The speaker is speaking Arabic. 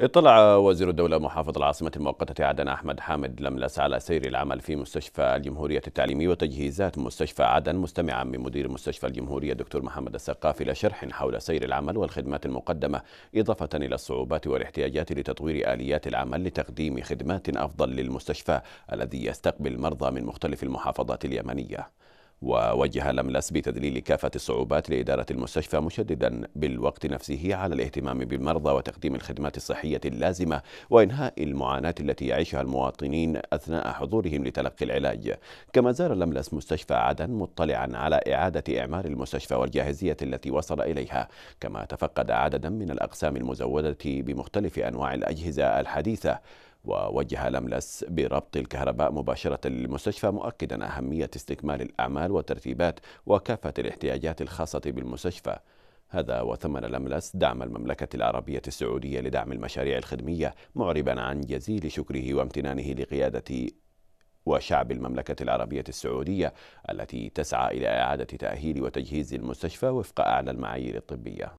اطلع وزير الدولة محافظ العاصمة المؤقتة عدن أحمد حامد لملس على سير العمل في مستشفى الجمهورية التعليمي وتجهيزات مستشفى عدن مستمعا من مدير مستشفى الجمهورية دكتور محمد السقاف إلى شرح حول سير العمل والخدمات المقدمة إضافة إلى الصعوبات والاحتياجات لتطوير آليات العمل لتقديم خدمات أفضل للمستشفى الذي يستقبل مرضى من مختلف المحافظات اليمنية ووجه لملس بتذليل كافة الصعوبات لإدارة المستشفى مشددا بالوقت نفسه على الاهتمام بالمرضى وتقديم الخدمات الصحية اللازمة وإنهاء المعاناة التي يعيشها المواطنين أثناء حضورهم لتلقي العلاج كما زار لملس مستشفى عدن مطلعا على إعادة إعمار المستشفى والجاهزية التي وصل إليها كما تفقد عددا من الأقسام المزودة بمختلف أنواع الأجهزة الحديثة ووجه لملس بربط الكهرباء مباشرة للمستشفى مؤكدا أهمية استكمال الأعمال والترتيبات وكافة الاحتياجات الخاصة بالمستشفى هذا وثمن لملس دعم المملكة العربية السعودية لدعم المشاريع الخدمية معربا عن جزيل شكره وامتنانه لقيادة وشعب المملكة العربية السعودية التي تسعى إلى إعادة تأهيل وتجهيز المستشفى وفق أعلى المعايير الطبية